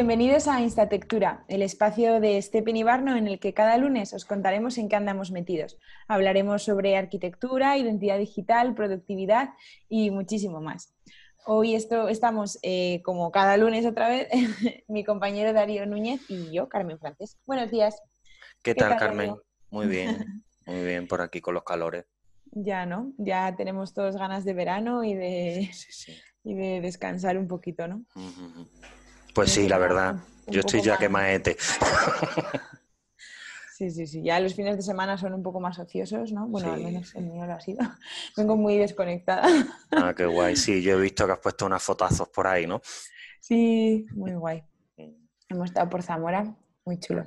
Bienvenidos a Instatectura, el espacio de Stephen Ibarno en el que cada lunes os contaremos en qué andamos metidos. Hablaremos sobre arquitectura, identidad digital, productividad y muchísimo más. Hoy esto, estamos, eh, como cada lunes otra vez, mi compañero Darío Núñez y yo, Carmen Francés. Buenos días. ¿Qué, tal, Carmen? Muy bien, muy bien por aquí con los calores. Ya, ¿no? Ya tenemos todos ganas de verano y de, descansar un poquito, ¿no? Pues sí, la verdad. Yo estoy ya más... maete. Sí, sí, sí. Ya los fines de semana son un poco más ociosos, ¿no? Bueno, al menos el mío lo ha sido. Vengo muy desconectada. Ah, qué guay. Sí, yo he visto que has puesto unas fotazos por ahí, ¿no? Sí, muy guay. Hemos estado por Zamora, muy chulo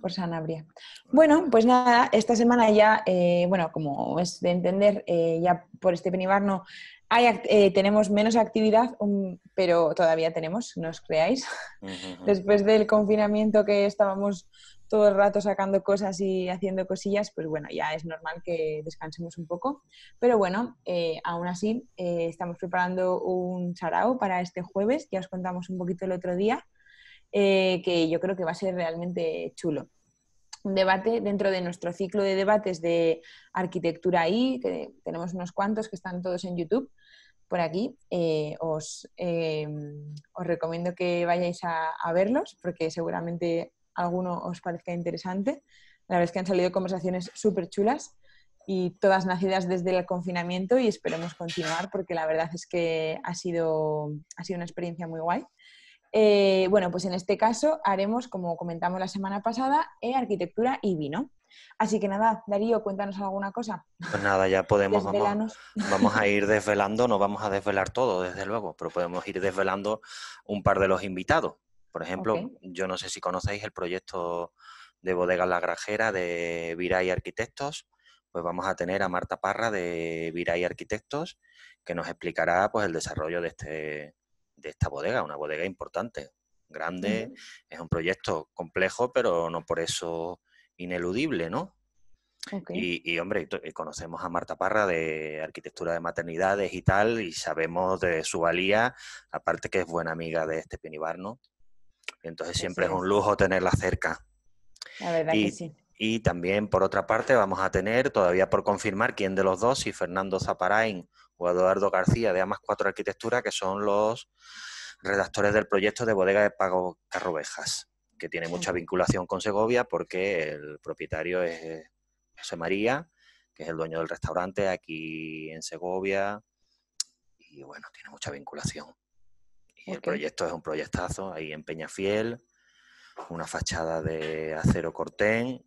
por Sanabria. Bueno, pues nada, esta semana ya, eh, bueno, como es de entender, eh, ya por este penibarno hay, eh, tenemos menos actividad, um, pero todavía tenemos, no os creáis. Después del confinamiento que estábamos todo el rato sacando cosas y haciendo cosillas, pues bueno, ya es normal que descansemos un poco. Pero bueno, aún así, estamos preparando un charao para este jueves, ya os contamos un poquito el otro día. Eh, que yo creo que va a ser realmente chulo. Un debate dentro de nuestro ciclo de debates de arquitectura y que tenemos unos cuantos que están todos en YouTube por aquí. Eh, os, em, os, recomiendo que vayáis a, verlos porque seguramente alguno os parezca interesante. La verdad es que han salido conversaciones súper chulas y todas nacidas desde el confinamiento y esperemos continuar porque la verdad es que ha sido, ha sido una experiencia muy guay. Eh, bueno, pues en este caso haremos, como comentamos la semana pasada, eh, arquitectura y vino. Así que nada, Darío, cuéntanos alguna cosa. Pues nada, ya podemos, vamos, a ir desvelando, no vamos a desvelar todo, desde luego, pero podemos ir desvelando un par de los invitados. Por ejemplo, yo no sé si conocéis el proyecto de Bodega La Grajera de Viray Arquitectos, pues vamos a tener a Marta Parra de Viray Arquitectos, que nos explicará pues, el desarrollo de este, de esta bodega, una bodega importante, grande, es un proyecto complejo, pero no por eso ineludible, ¿no? Y, hombre, eh, conocemos a Marta Parra de arquitectura de maternidades y tal, y sabemos de su valía, aparte que es buena amiga de este ¿no? Entonces siempre es un lujo tenerla cerca. La verdad que sí. Y también, por otra parte, vamos a tener todavía por confirmar quién de los dos, si Fernando Zaparain o Eduardo García de Amas 4 Arquitectura, que son los redactores del proyecto de bodega de Pago Carrovejas, que tiene mucha vinculación con Segovia porque el propietario es eh, José María, que es el dueño del restaurante aquí en Segovia, y bueno, tiene mucha vinculación. Y el proyecto es un proyectazo ahí en Peñafiel, una fachada de acero cortén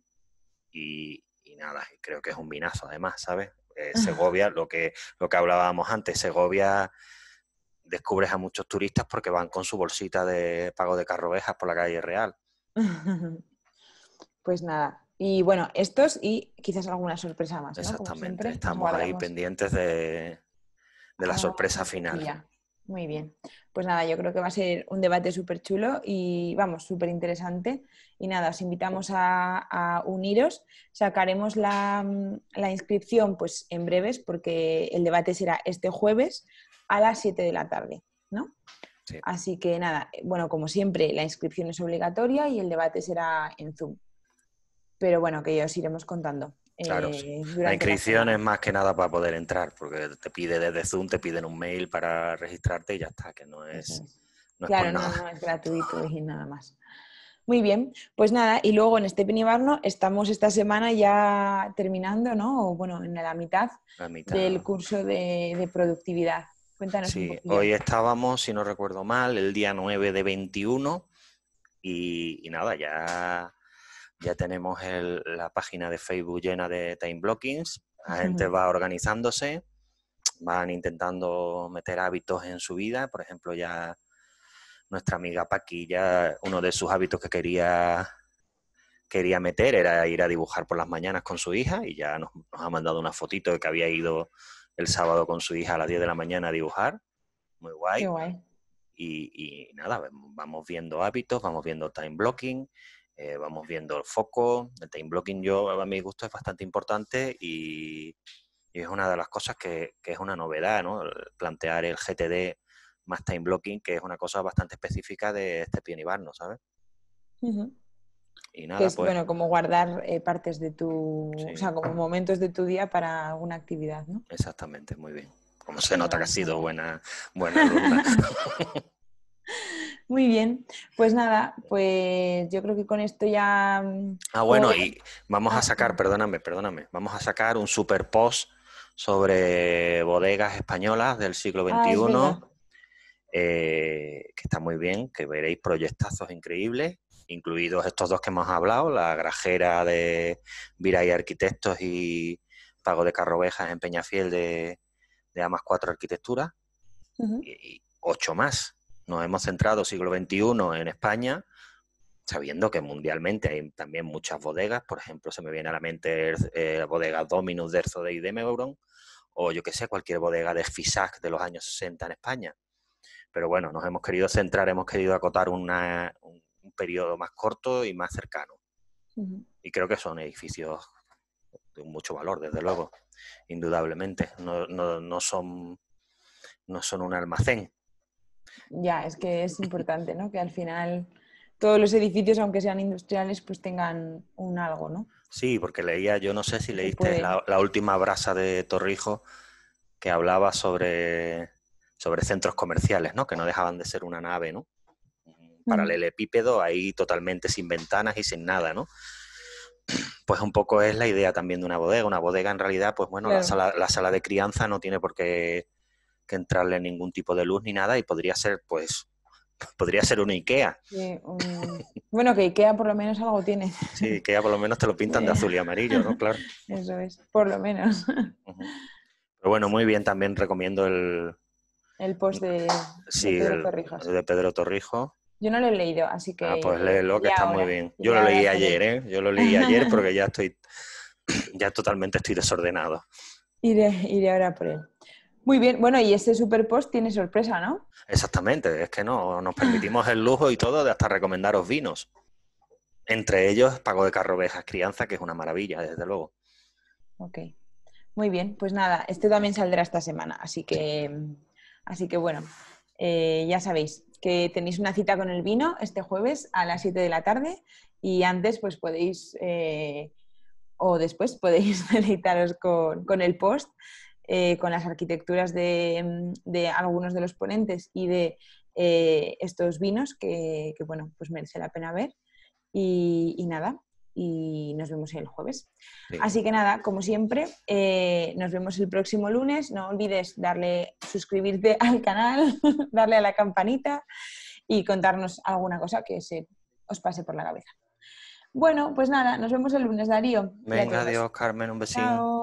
y, nada, creo que es un minazo además, ¿sabes? Eh, ah. Segovia, lo que, lo que hablábamos antes, Segovia descubres a muchos turistas porque van con su bolsita de pago de carrovejas por la calle Real. Pues nada, y bueno, estos y quizás alguna sorpresa más. Exactamente, estamos ahí pendientes de, la ah, sorpresa final. Muy bien. Pues nada, yo creo que va a ser un debate súper chulo y vamos, súper interesante. Y nada, os invitamos a, uniros. Sacaremos la, inscripción pues en breves porque el debate será este jueves a las 7 de la tarde, ¿no? Así que nada, bueno, como siempre, la inscripción es obligatoria y el debate será en Zoom. Pero bueno, que ya os iremos contando. Claro, eh, la inscripción es más que nada para poder entrar, porque te pide desde Zoom, te piden un mail para registrarte y ya está, que no es... No claro, no, es gratuito y nada más. Muy bien, pues nada, y luego en este penibarno estamos esta semana ya terminando, ¿no? bueno, en la mitad, del curso de, productividad. Cuéntanos. Sí, hoy estábamos, si no recuerdo mal, el día 9 de 21 y nada, ya ya tenemos la página de Facebook llena de time blockings, la gente va organizándose, van intentando meter hábitos en su vida, por ejemplo, ya nuestra amiga Paqui, ya uno de sus hábitos que quería quería meter era ir a dibujar por las mañanas con su hija y ya nos, ha mandado una fotito de que había ido el sábado con su hija a las 10 de la mañana a dibujar. Muy guay. Y, y, nada, vamos viendo hábitos, vamos viendo time blocking eh, vamos viendo el foco, el time blocking yo a mi gusto es bastante importante y, es una de las cosas que, es una novedad, ¿no? plantear el GTD más time blocking, que es una cosa bastante específica de este pionibarno, ¿sabes? es, pues bueno, como guardar eh, partes de tu, o sea, como momentos de tu día para alguna actividad, ¿no? Exactamente, muy bien. Como se nota que ha sido buena, buena Muy bien, pues nada, pues yo creo que con esto ya... Mm, ah, bueno, y vamos a sacar, ah. perdóname, perdóname, vamos a sacar un super post sobre bodegas españolas del siglo XXI, ah, eh, que está muy bien, que veréis proyectazos increíbles, incluidos estos dos que hemos hablado, la grajera de Vira y Arquitectos y Pago de Carrovejas en Peñafiel de, de Amas 4 Arquitectura, y ocho más nos hemos centrado siglo XXI en España, sabiendo que mundialmente hay también muchas bodegas. Por ejemplo, se me viene a la mente la eh, bodega Dominus, Erzodey de Idemeuron, o yo que sé, cualquier bodega de Fisac de los años 60 en España. Pero bueno, nos hemos querido centrar, hemos querido acotar un, periodo más corto y más cercano. Y creo que son edificios de mucho valor, desde luego, indudablemente. no son un almacén, ya, es que es importante, ¿no? Que al final todos los edificios, aunque sean industriales, pues tengan un algo, ¿no? Sí, porque leía, yo no sé si leíste la, última brasa de Torrijo que hablaba sobre, centros comerciales, ¿no? Que no dejaban de ser una nave, ¿no? Paralelepípedo, mm. ahí totalmente sin ventanas y sin nada, ¿no? Pues un poco es la idea también de una bodega. Una bodega, en realidad, pues bueno, la sala de crianza no tiene por qué que entrarle ningún tipo de luz ni nada y podría ser, pues, podría ser una Ikea. Bueno, que Ikea por lo menos algo tiene. Sí, Ikea por lo menos te lo pintan de azul y amarillo, ¿no? Claro. Eso es, por lo menos. Pero bueno, muy bien, también recomiendo el... El post de, de Pedro Torrijos. Torrijo. Yo no lo he leído, así que... Ah, pues léelo, que está muy bien. Yo lo leí ayer, ¿eh? Yo lo leí ayer porque ya estoy... Ya totalmente estoy desordenado. Iré, iré ahora por él. Muy bien, bueno, y este super post tiene sorpresa, ¿no? Exactamente, es que no, nos permitimos el lujo y todo de hasta recomendaros vinos. Entre ellos, Pago de Carrovejas Crianza, que es una maravilla, desde luego. Ok, muy bien, pues nada, este también saldrá esta semana, así que, así que bueno, eh, ya sabéis que tenéis una cita con el vino este jueves a las 7 de la tarde y antes pues podéis... Eh, o después podéis deleitaros con, con el post eh, con las arquitecturas mm, de, algunos de los ponentes y de eh, estos vinos que, bueno, pues merece la pena ver. y, nada, y nos vemos el jueves. Así que nada, como siempre, eh, nos vemos el próximo lunes. No olvides darle, suscribirte al canal, darle a la campanita y contarnos alguna cosa que se os pase por la cabeza. Bueno, pues nada, nos vemos el lunes, Darío. Venga, adiós, Carmen, un besito.